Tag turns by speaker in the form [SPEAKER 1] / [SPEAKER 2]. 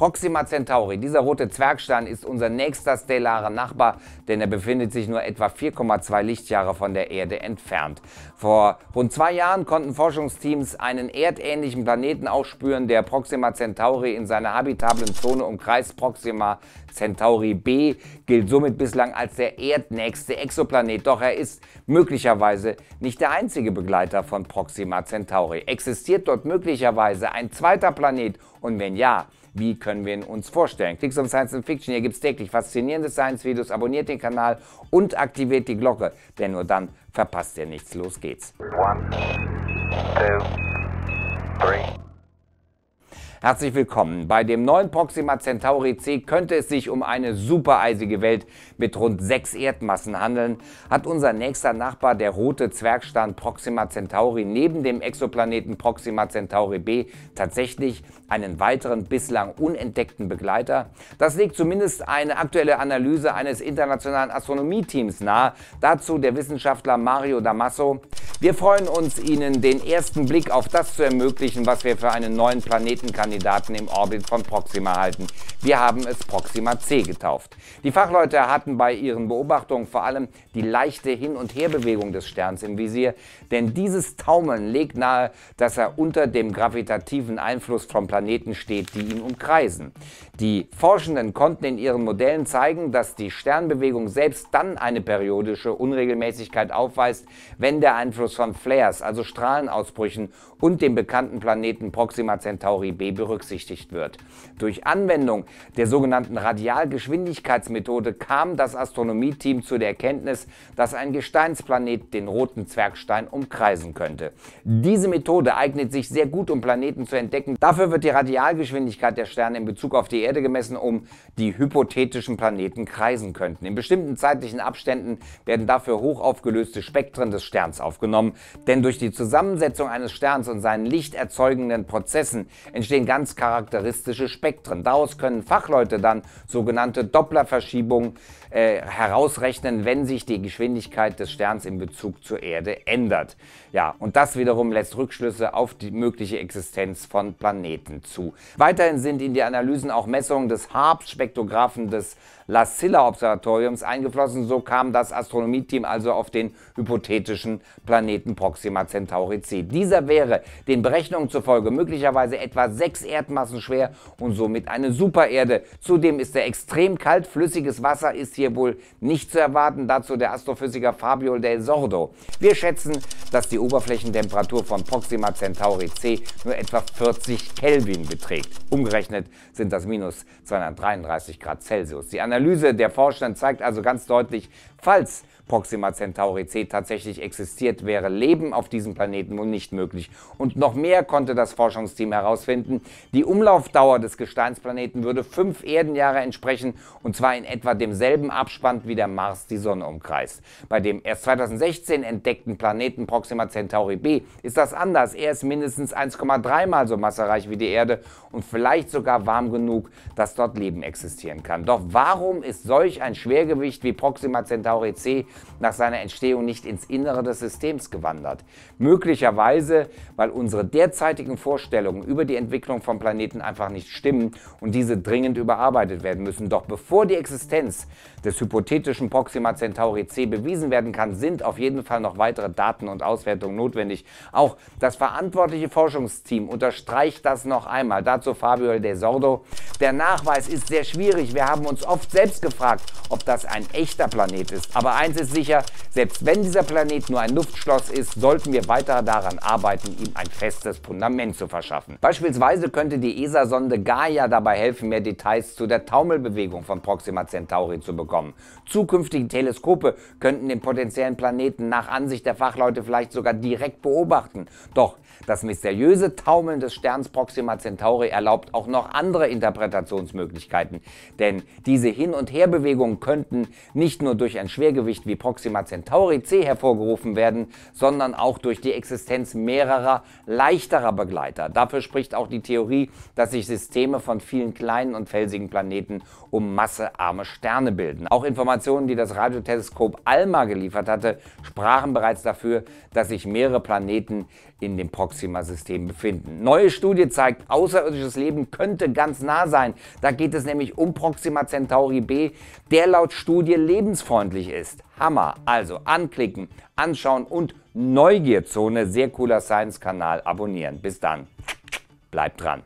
[SPEAKER 1] Proxima Centauri, dieser rote Zwergstern, ist unser nächster stellarer Nachbar, denn er befindet sich nur etwa 4,2 Lichtjahre von der Erde entfernt. Vor rund zwei Jahren konnten Forschungsteams einen erdähnlichen Planeten aufspüren, der Proxima Centauri in seiner habitablen Zone umkreist. Proxima Centauri b gilt somit bislang als der erdnächste Exoplanet, doch er ist möglicherweise nicht der einzige Begleiter von Proxima Centauri. Existiert dort möglicherweise ein zweiter Planet und wenn ja, wie können wir ihn uns vorstellen? Klickt auf Science and Fiction, hier gibt es täglich faszinierende Science-Videos. Abonniert den Kanal und aktiviert die Glocke, denn nur dann verpasst ihr nichts. Los geht's. One, two, three. Herzlich willkommen. Bei dem neuen Proxima Centauri C könnte es sich um eine supereisige Welt mit rund sechs Erdmassen handeln, hat unser nächster Nachbar, der rote Zwergstern Proxima Centauri, neben dem Exoplaneten Proxima Centauri b tatsächlich einen weiteren bislang unentdeckten Begleiter? Das legt zumindest eine aktuelle Analyse eines internationalen Astronomieteams nahe. Dazu der Wissenschaftler Mario Damasso. Wir freuen uns, Ihnen den ersten Blick auf das zu ermöglichen, was wir für einen neuen Planetenkandidaten im Orbit von Proxima halten. Wir haben es Proxima C getauft. Die Fachleute hatten bei ihren Beobachtungen vor allem die leichte Hin- und Herbewegung des Sterns im Visier, denn dieses Taumeln legt nahe, dass er unter dem gravitativen Einfluss von Planeten steht, die ihn umkreisen. Die Forschenden konnten in ihren Modellen zeigen, dass die Sternbewegung selbst dann eine periodische Unregelmäßigkeit aufweist, wenn der Einfluss Ausschluss von Flares, also Strahlenausbrüchen und dem bekannten Planeten Proxima Centauri b berücksichtigt wird. Durch Anwendung der sogenannten Radialgeschwindigkeitsmethode kam das Astronomieteam zu der Erkenntnis, dass ein Gesteinsplanet den roten Zwergstein umkreisen könnte. Diese Methode eignet sich sehr gut, um Planeten zu entdecken. Dafür wird die Radialgeschwindigkeit der Sterne in Bezug auf die Erde gemessen, um die hypothetischen Planeten kreisen könnten. In bestimmten zeitlichen Abständen werden dafür hochaufgelöste Spektren des Sterns aufgenommen genommen, denn durch die Zusammensetzung eines Sterns und seinen lichterzeugenden Prozessen entstehen ganz charakteristische Spektren. Daraus können Fachleute dann sogenannte Dopplerverschiebungen äh, herausrechnen, wenn sich die Geschwindigkeit des Sterns in Bezug zur Erde ändert. Ja, und das wiederum lässt Rückschlüsse auf die mögliche Existenz von Planeten zu. Weiterhin sind in die Analysen auch Messungen des Harps-Spektrographen des La Silla-Observatoriums eingeflossen. So kam das Astronomieteam also auf den hypothetischen Planeten Proxima Centauri C. Dieser wäre den Berechnungen zufolge möglicherweise etwa sechs Erdmassen schwer und somit eine Supererde. Zudem ist er extrem kalt, flüssiges Wasser ist hier wohl nicht zu erwarten. Dazu der Astrophysiker Fabio Del Sordo. Wir schätzen, dass die Oberflächentemperatur von Proxima Centauri C nur etwa 40 Kelvin beträgt. Umgerechnet sind das minus 233 Grad Celsius. Die Analyse Analyse der Vorstand zeigt also ganz deutlich, falls Proxima Centauri C tatsächlich existiert, wäre Leben auf diesem Planeten wohl nicht möglich. Und noch mehr konnte das Forschungsteam herausfinden. Die Umlaufdauer des Gesteinsplaneten würde fünf Erdenjahre entsprechen, und zwar in etwa demselben Abspann, wie der Mars die Sonne umkreist. Bei dem erst 2016 entdeckten Planeten Proxima Centauri b ist das anders. Er ist mindestens 1,3 mal so massereich wie die Erde und vielleicht sogar warm genug, dass dort Leben existieren kann. Doch warum ist solch ein Schwergewicht wie Proxima Centauri c nach seiner Entstehung nicht ins Innere des Systems gewandert. Möglicherweise, weil unsere derzeitigen Vorstellungen über die Entwicklung von Planeten einfach nicht stimmen und diese dringend überarbeitet werden müssen. Doch bevor die Existenz des hypothetischen Proxima Centauri C bewiesen werden kann, sind auf jeden Fall noch weitere Daten und Auswertungen notwendig. Auch das verantwortliche Forschungsteam unterstreicht das noch einmal. Dazu Fabio De Sordo. Der Nachweis ist sehr schwierig. Wir haben uns oft selbst gefragt, ob das ein echter Planet ist. Aber eins ist sicher, selbst wenn dieser Planet nur ein Luftschloss ist, sollten wir weiter daran arbeiten, ihm ein festes Fundament zu verschaffen. Beispielsweise könnte die ESA-Sonde Gaia dabei helfen, mehr Details zu der Taumelbewegung von Proxima Centauri zu bekommen. Zukünftige Teleskope könnten den potenziellen Planeten nach Ansicht der Fachleute vielleicht sogar direkt beobachten. Doch das mysteriöse Taumeln des Sterns Proxima Centauri erlaubt auch noch andere Interpretationsmöglichkeiten, denn diese Hin- und Herbewegungen könnten nicht nur durch ein Schwergewicht wie Proxima Centauri c hervorgerufen werden, sondern auch durch die Existenz mehrerer leichterer Begleiter. Dafür spricht auch die Theorie, dass sich Systeme von vielen kleinen und felsigen Planeten um massearme Sterne bilden. Auch Informationen, die das Radioteleskop ALMA geliefert hatte, sprachen bereits dafür, dass sich mehrere Planeten in dem Proxima-System befinden. Neue Studie zeigt, außerirdisches Leben könnte ganz nah sein. Da geht es nämlich um Proxima Centauri b, der laut Studie lebensfreundlich ist. Hammer. Also anklicken, anschauen und Neugierzone, sehr cooler Science-Kanal abonnieren. Bis dann, bleibt dran.